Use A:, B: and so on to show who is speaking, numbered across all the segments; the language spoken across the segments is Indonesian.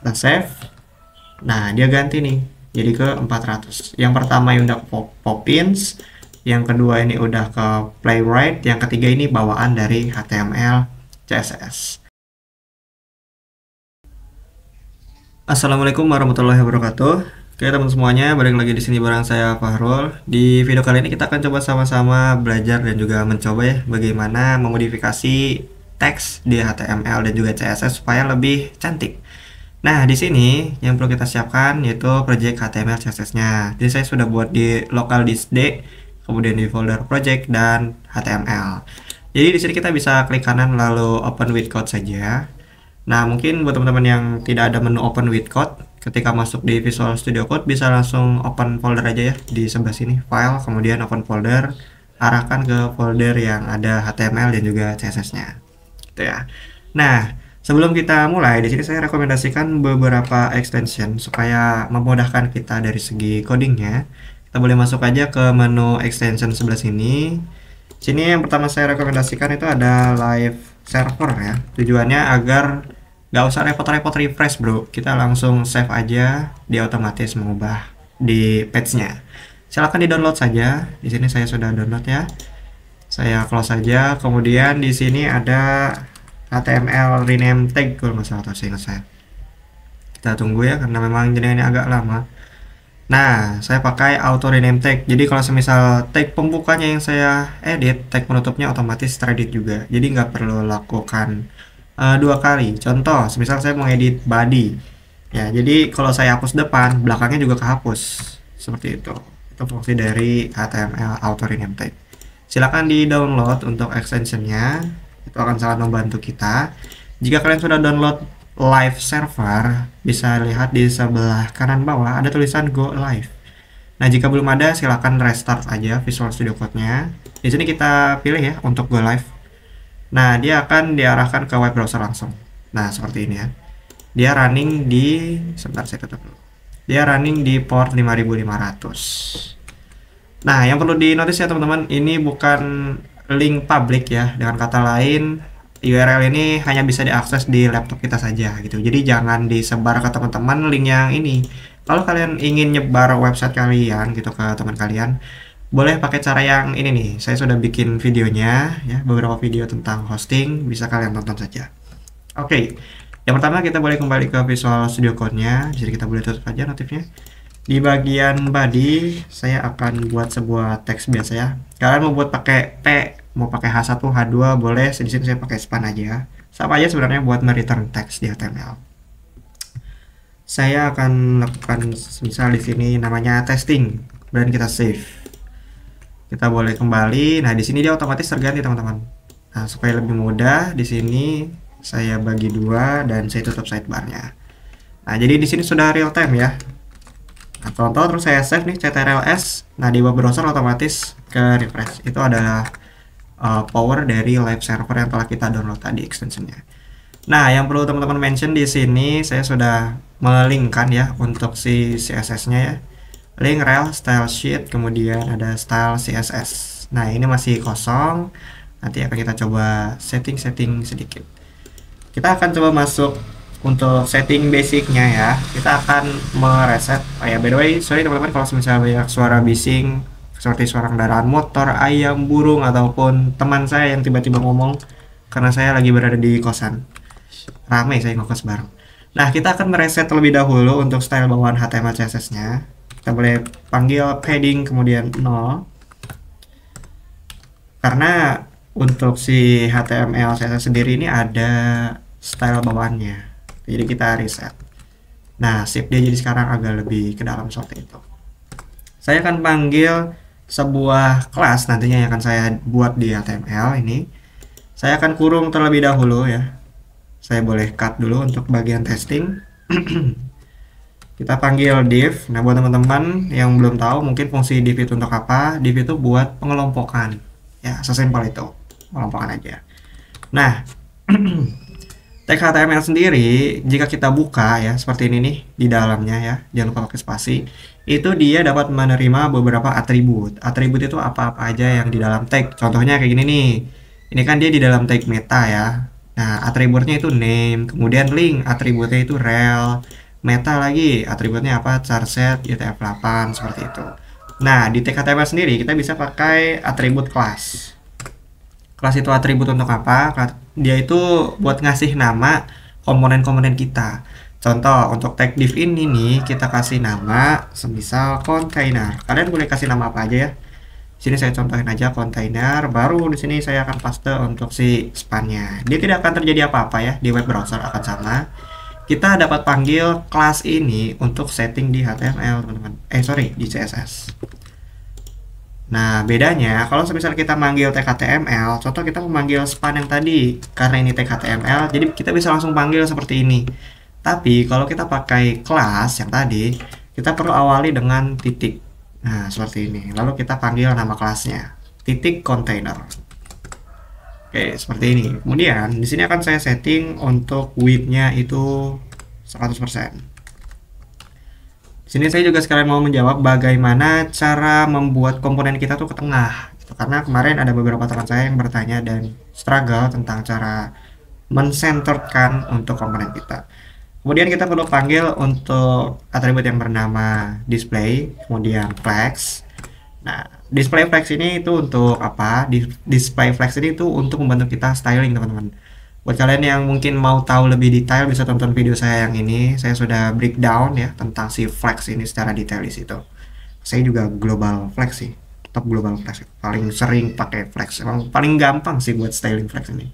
A: kita save nah dia ganti nih jadi ke 400 yang pertama ini udah pop popins yang kedua ini udah ke playwright yang ketiga ini bawaan dari HTML CSS Assalamualaikum warahmatullahi wabarakatuh Oke teman semuanya, balik lagi di sini bareng saya Fahrul. Di video kali ini kita akan coba sama-sama belajar dan juga mencoba ya bagaimana memodifikasi teks di HTML dan juga CSS supaya lebih cantik. Nah, di sini yang perlu kita siapkan yaitu project HTML CSS-nya. Jadi saya sudah buat di local disk D, kemudian di folder project dan HTML. Jadi di sini kita bisa klik kanan lalu open with code saja. Nah, mungkin buat teman-teman yang tidak ada menu open with code, ketika masuk di Visual Studio Code bisa langsung open folder aja ya di sebelah sini, file, kemudian open folder, arahkan ke folder yang ada HTML dan juga CSS-nya. Gitu ya. Nah, Sebelum kita mulai, di sini saya rekomendasikan beberapa extension supaya memudahkan kita dari segi codingnya. Kita boleh masuk aja ke menu extension sebelah sini. Di Sini yang pertama saya rekomendasikan itu ada live server ya. Tujuannya agar nggak usah repot-repot refresh bro. Kita langsung save aja, dia otomatis mengubah di patchnya. Silahkan di download saja. Di sini saya sudah download ya. Saya close saja. Kemudian di sini ada HTML rename tag kalau masalah atau saya saya kita tunggu ya karena memang ini agak lama nah saya pakai auto rename tag jadi kalau semisal tag pembukanya yang saya edit tag penutupnya otomatis teredit juga jadi nggak perlu lakukan uh, dua kali contoh semisal saya mau edit body ya jadi kalau saya hapus depan belakangnya juga kehapus seperti itu itu fungsi dari HTML auto rename tag silakan di download untuk extensionnya itu akan sangat membantu kita. Jika kalian sudah download live server, bisa lihat di sebelah kanan bawah ada tulisan go live. Nah, jika belum ada, silahkan restart aja Visual Studio Code-nya. Di sini kita pilih ya untuk go live. Nah, dia akan diarahkan ke web browser langsung. Nah, seperti ini ya. Dia running di... Sebentar, saya tutup dulu. Dia running di port 5500. Nah, yang perlu di notice ya teman-teman, ini bukan link public ya. Dengan kata lain, URL ini hanya bisa diakses di laptop kita saja gitu. Jadi jangan disebar ke teman-teman link yang ini. Kalau kalian ingin nyebar website kalian gitu ke teman kalian, boleh pakai cara yang ini nih. Saya sudah bikin videonya ya, beberapa video tentang hosting, bisa kalian tonton saja. Oke. Okay. Yang pertama kita boleh kembali ke Visual Studio Code-nya. Jadi kita boleh tutup aja notifnya. Di bagian body saya akan buat sebuah teks biasa ya. Kalian mau buat pakai P, mau pakai H1, H2 boleh. Di saya pakai span aja ya. Sama aja sebenarnya buat mereturn teks di HTML. Saya akan lakukan misal di sini namanya testing dan kita save. Kita boleh kembali. Nah, di sini dia otomatis terganti, teman-teman. Nah, supaya lebih mudah di sini saya bagi dua dan saya tutup sidebarnya. Nah, jadi di sini sudah real time ya nah, contoh terus saya save nih S. nah di web browser otomatis ke refresh itu adalah uh, power dari live server yang telah kita download tadi extensionnya nah yang perlu teman-teman mention di sini saya sudah melingkan ya untuk si CSS nya ya link rel style sheet kemudian ada style CSS nah ini masih kosong nanti akan kita coba setting-setting sedikit kita akan coba masuk untuk setting basicnya ya kita akan mereset oh ya by the way sorry teman-teman kalau misalnya banyak suara bising seperti suara kendaraan motor, ayam, burung ataupun teman saya yang tiba-tiba ngomong karena saya lagi berada di kosan ramai saya ngokos bareng nah kita akan mereset terlebih dahulu untuk style bawaan HTML CSS nya kita boleh panggil padding kemudian 0 karena untuk si HTML CSS sendiri ini ada style bawaannya jadi kita reset nah shift dia jadi sekarang agak lebih ke dalam seperti itu saya akan panggil sebuah kelas nantinya yang akan saya buat di HTML ini saya akan kurung terlebih dahulu ya saya boleh cut dulu untuk bagian testing kita panggil div. Nah, buat teman-teman yang belum tahu mungkin fungsi div itu untuk apa? Div itu buat pengelompokan. Ya, sesimpel itu. Pengelompokan aja. Nah, TKTML sendiri jika kita buka ya seperti ini nih di dalamnya ya jangan lupa pakai spasi itu dia dapat menerima beberapa atribut atribut itu apa-apa aja yang di dalam tag contohnya kayak gini nih ini kan dia di dalam tag meta ya nah atributnya itu name kemudian link atributnya itu rel meta lagi atributnya apa charset utf8 e seperti itu nah di TKTML sendiri kita bisa pakai atribut kelas kelas itu atribut untuk apa dia itu buat ngasih nama komponen-komponen kita contoh untuk tag div ini nih kita kasih nama semisal container kalian boleh kasih nama apa aja ya sini saya contohin aja container baru di sini saya akan paste untuk si spannya dia tidak akan terjadi apa-apa ya di web browser akan sama kita dapat panggil kelas ini untuk setting di HTML teman-teman eh sorry di CSS Nah, bedanya kalau misalnya kita manggil TKTML, contoh kita memanggil span yang tadi karena ini TKTML, jadi kita bisa langsung panggil seperti ini. Tapi kalau kita pakai kelas yang tadi, kita perlu awali dengan titik. Nah, seperti ini. Lalu kita panggil nama kelasnya, titik container. Oke, seperti ini. Kemudian di sini akan saya setting untuk width-nya itu 100% sini saya juga sekalian mau menjawab bagaimana cara membuat komponen kita tuh ke tengah gitu. karena kemarin ada beberapa teman saya yang bertanya dan struggle tentang cara mensenterkan untuk komponen kita kemudian kita perlu panggil untuk atribut yang bernama display kemudian flex nah display flex ini itu untuk apa display flex ini itu untuk membantu kita styling teman-teman Buat kalian yang mungkin mau tahu lebih detail bisa tonton video saya yang ini. Saya sudah breakdown ya tentang si flex ini secara detail di situ. Saya juga global flex sih. Top global flex. Paling sering pakai flex. Emang paling gampang sih buat styling flex ini.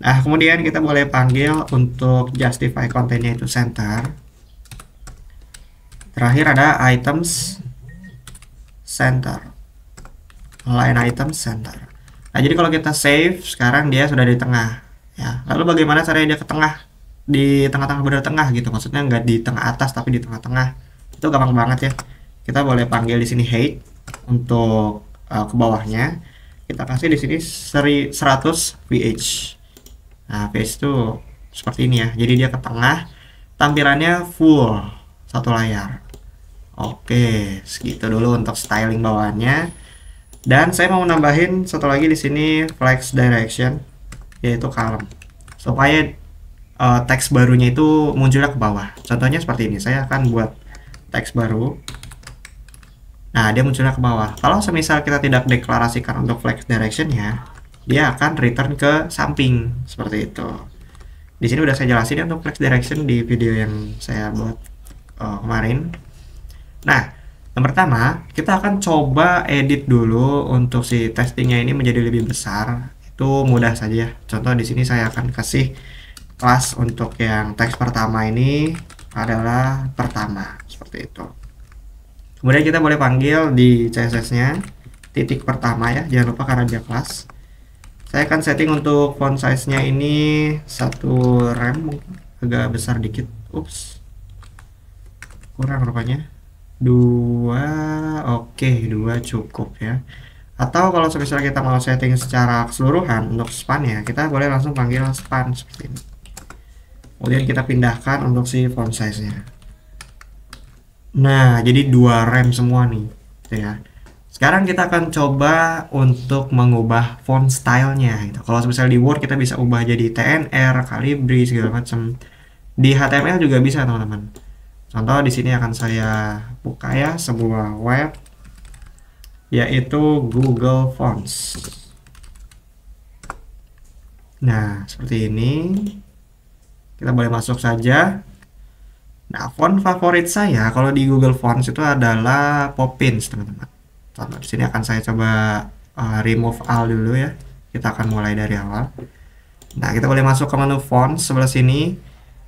A: Nah, kemudian kita boleh panggil untuk justify kontennya itu center. Terakhir ada items center. Line items center. Nah, jadi kalau kita save, sekarang dia sudah di tengah ya lalu bagaimana caranya dia ke tengah di tengah-tengah benar tengah gitu maksudnya nggak di tengah atas tapi di tengah-tengah itu gampang banget ya kita boleh panggil di sini height untuk uh, ke bawahnya kita kasih di sini seri 100 VH nah VH itu seperti ini ya jadi dia ke tengah tampilannya full satu layar oke segitu dulu untuk styling bawahnya dan saya mau nambahin satu lagi di sini flex direction yaitu kalem supaya uh, teks barunya itu munculnya ke bawah contohnya seperti ini saya akan buat teks baru nah dia munculnya ke bawah kalau semisal kita tidak deklarasikan untuk flex directionnya dia akan return ke samping seperti itu di sini udah saya jelasin ya untuk flex direction di video yang saya buat uh, kemarin nah yang pertama kita akan coba edit dulu untuk si testingnya ini menjadi lebih besar itu mudah saja ya. Contoh di sini saya akan kasih kelas untuk yang teks pertama ini adalah pertama seperti itu. Kemudian kita boleh panggil di CSS-nya titik pertama ya, jangan lupa karena dia kelas. Saya akan setting untuk font size-nya ini satu rem agak besar dikit. Ups. Kurang rupanya. Dua, oke, okay, dua cukup ya atau kalau misalnya kita mau setting secara keseluruhan untuk span ya kita boleh langsung panggil span seperti ini kemudian kita pindahkan untuk si font size nya nah jadi dua rem semua nih gitu ya sekarang kita akan coba untuk mengubah font stylenya gitu. kalau misalnya di Word kita bisa ubah jadi TNR, Calibri, segala macam di HTML juga bisa teman-teman contoh di sini akan saya buka ya sebuah web yaitu Google Fonts. Nah, seperti ini. Kita boleh masuk saja. Nah, font favorit saya kalau di Google Fonts itu adalah Poppins, teman-teman. Teman, di sini akan saya coba uh, remove all dulu ya. Kita akan mulai dari awal. Nah, kita boleh masuk ke menu font sebelah sini.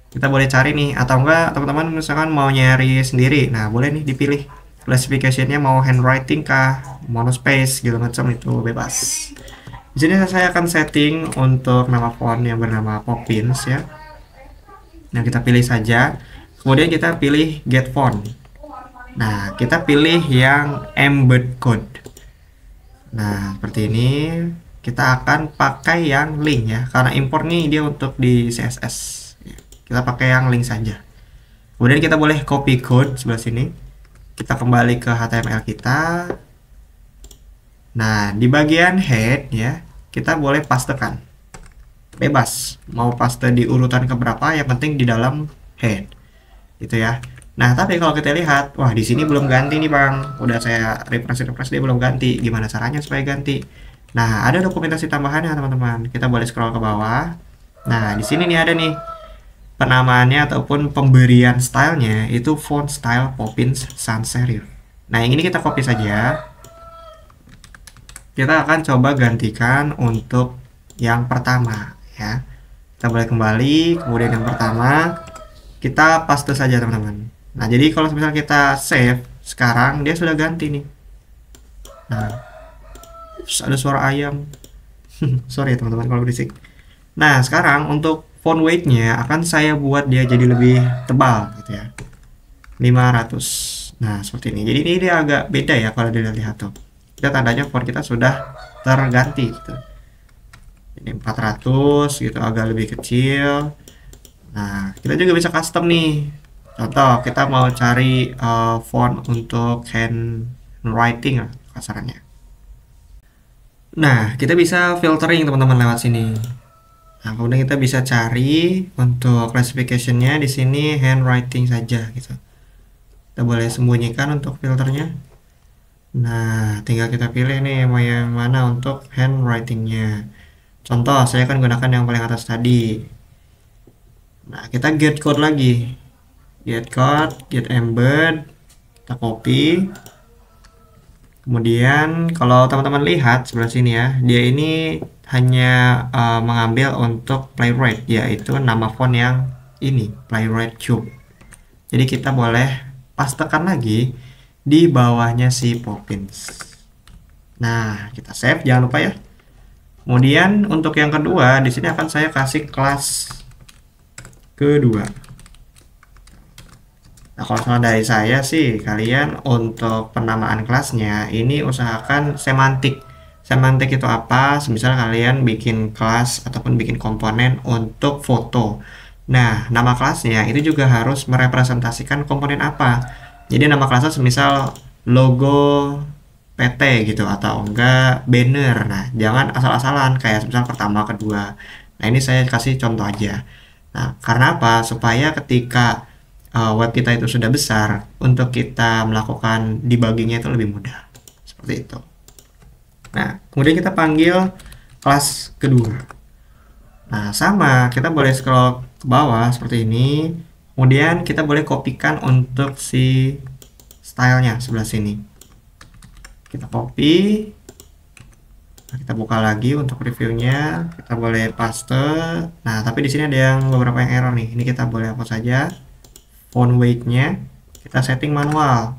A: Kita boleh cari nih atau enggak teman-teman misalkan mau nyari sendiri. Nah, boleh nih dipilih. Classificationnya mau handwriting kah, monospace, gitu macam itu bebas. Di sini saya akan setting untuk nama font yang bernama Poppins ya. Nah, kita pilih saja. Kemudian kita pilih get font. Nah, kita pilih yang embed code. Nah, seperti ini kita akan pakai yang link ya, karena import nih dia untuk di CSS. Kita pakai yang link saja. Kemudian kita boleh copy code sebelah sini kita kembali ke HTML kita. Nah, di bagian head ya, kita boleh pastekan. Bebas, mau paste di urutan keberapa, yang penting di dalam head. Gitu ya. Nah, tapi kalau kita lihat, wah di sini belum ganti nih Bang. Udah saya refresh-refresh dia belum ganti. Gimana caranya supaya ganti? Nah, ada dokumentasi tambahan ya teman-teman. Kita boleh scroll ke bawah. Nah, di sini nih ada nih penamaannya ataupun pemberian stylenya itu font style Poppins Sans Serif. Nah yang ini kita copy saja. Kita akan coba gantikan untuk yang pertama ya. Kita boleh kembali, kemudian yang pertama kita paste saja teman-teman. Nah jadi kalau misalnya kita save sekarang dia sudah ganti nih. Nah, ada suara ayam. Sorry ya, teman-teman kalau berisik. Nah sekarang untuk pound weightnya akan saya buat dia jadi lebih tebal gitu ya 500 nah seperti ini jadi ini dia agak beda ya kalau dilihat tuh kita tandanya font kita sudah terganti gitu ini 400 gitu agak lebih kecil nah kita juga bisa custom nih contoh kita mau cari uh, font untuk handwriting lah kasarannya nah kita bisa filtering teman-teman lewat sini Nah, kemudian kita bisa cari untuk classification-nya di sini handwriting saja gitu. Kita boleh sembunyikan untuk filternya. Nah, tinggal kita pilih nih mau yang mana untuk handwriting-nya. Contoh, saya akan gunakan yang paling atas tadi. Nah, kita get code lagi. Get code, get embed, kita copy, Kemudian kalau teman-teman lihat sebelah sini ya, dia ini hanya uh, mengambil untuk playwright yaitu nama font yang ini, playwright cube. Jadi kita boleh pastekan lagi di bawahnya si Poppins. Nah, kita save jangan lupa ya. Kemudian untuk yang kedua, di sini akan saya kasih kelas kedua. Nah, kalau dari saya sih, kalian untuk penamaan kelasnya ini usahakan semantik. Semantik itu apa? Semisal kalian bikin kelas ataupun bikin komponen untuk foto. Nah, nama kelasnya itu juga harus merepresentasikan komponen apa. Jadi nama kelasnya semisal logo PT gitu atau enggak banner. Nah, jangan asal-asalan kayak semisal pertama, kedua. Nah, ini saya kasih contoh aja. Nah, karena apa? Supaya ketika uh, web kita itu sudah besar, untuk kita melakukan debuggingnya itu lebih mudah. Seperti itu. Nah, kemudian kita panggil kelas kedua. Nah, sama, kita boleh scroll ke bawah seperti ini. Kemudian kita boleh kopikan untuk si stylenya sebelah sini. Kita copy. Nah, kita buka lagi untuk reviewnya. Kita boleh paste. Nah, tapi di sini ada yang beberapa yang error nih. Ini kita boleh hapus saja font weight-nya kita setting manual.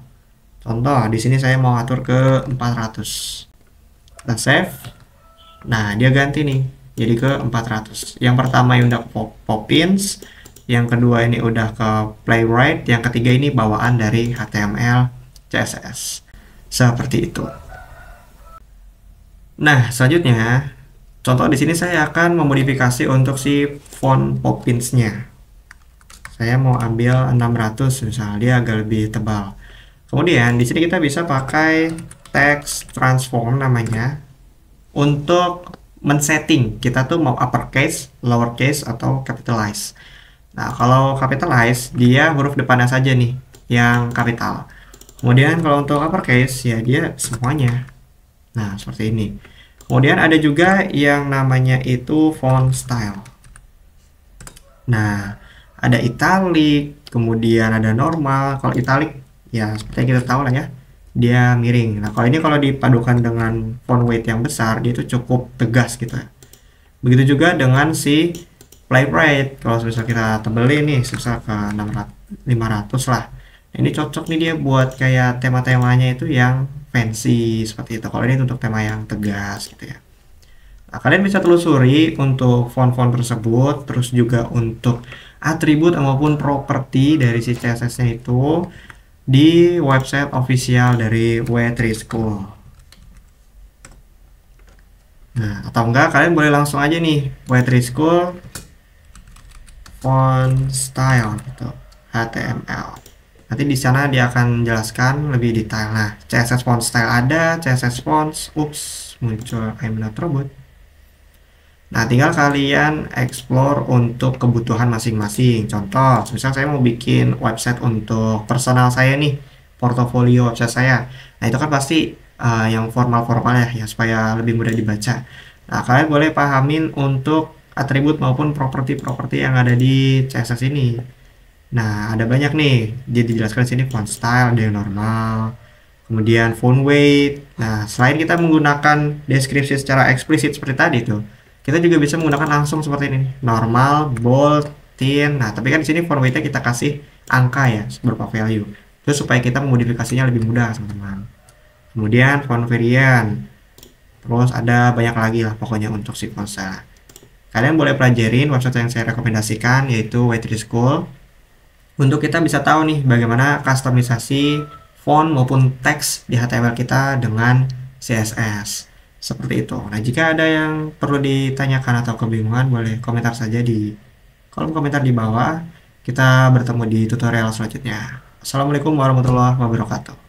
A: Contoh, di sini saya mau atur ke 400. Kita save. Nah, dia ganti nih. Jadi ke 400. Yang pertama ini udah pop yang kedua ini udah ke Playwright, yang ketiga ini bawaan dari HTML, CSS. Seperti itu. Nah, selanjutnya, contoh di sini saya akan memodifikasi untuk si font poppins nya saya mau ambil 600 misalnya dia agak lebih tebal kemudian di sini kita bisa pakai text transform namanya untuk men-setting kita tuh mau uppercase, lowercase atau capitalize nah kalau capitalize dia huruf depannya saja nih yang capital kemudian kalau untuk uppercase ya dia semuanya nah seperti ini kemudian ada juga yang namanya itu font style nah ada italic kemudian ada normal. Kalau italic ya seperti yang kita tahu lah ya, dia miring. Nah, kalau ini kalau dipadukan dengan font weight yang besar, dia itu cukup tegas gitu. Begitu juga dengan si play rate. Kalau misalnya kita tebelin nih, susah ke 600 500 lah. Nah, ini cocok nih dia buat kayak tema-temanya itu yang fancy seperti itu. Kalau ini untuk tema yang tegas gitu ya. Nah, kalian bisa telusuri untuk font-font tersebut, terus juga untuk atribut maupun properti dari si CSS-nya itu di website official dari W3 School. Nah, atau enggak kalian boleh langsung aja nih W3 School font style gitu, HTML. Nanti di sana dia akan jelaskan lebih detail. Nah, CSS font style ada, CSS fonts, ups, muncul I'm not robot. Nah, tinggal kalian explore untuk kebutuhan masing-masing. Contoh, misal saya mau bikin website untuk personal saya nih, portofolio website saya. Nah, itu kan pasti uh, yang formal-formal ya, ya supaya lebih mudah dibaca. Nah, kalian boleh pahamin untuk atribut maupun properti-properti yang ada di CSS ini. Nah, ada banyak nih. Dia dijelaskan di sini font style, ada normal, kemudian font weight. Nah, selain kita menggunakan deskripsi secara eksplisit seperti tadi tuh, kita juga bisa menggunakan langsung seperti ini, normal, bold, thin. Nah, tapi kan di sini font weightnya kita kasih angka ya, berupa value. Terus supaya kita memodifikasinya lebih mudah, teman-teman. Kemudian font variant. Terus ada banyak lagi lah pokoknya untuk si pulsa. Kalian boleh pelajarin website yang saya rekomendasikan yaitu Waitress School. Untuk kita bisa tahu nih bagaimana kustomisasi font maupun teks di HTML kita dengan CSS seperti itu. Nah, jika ada yang perlu ditanyakan atau kebingungan, boleh komentar saja di kolom komentar di bawah. Kita bertemu di tutorial selanjutnya. Assalamualaikum warahmatullahi wabarakatuh.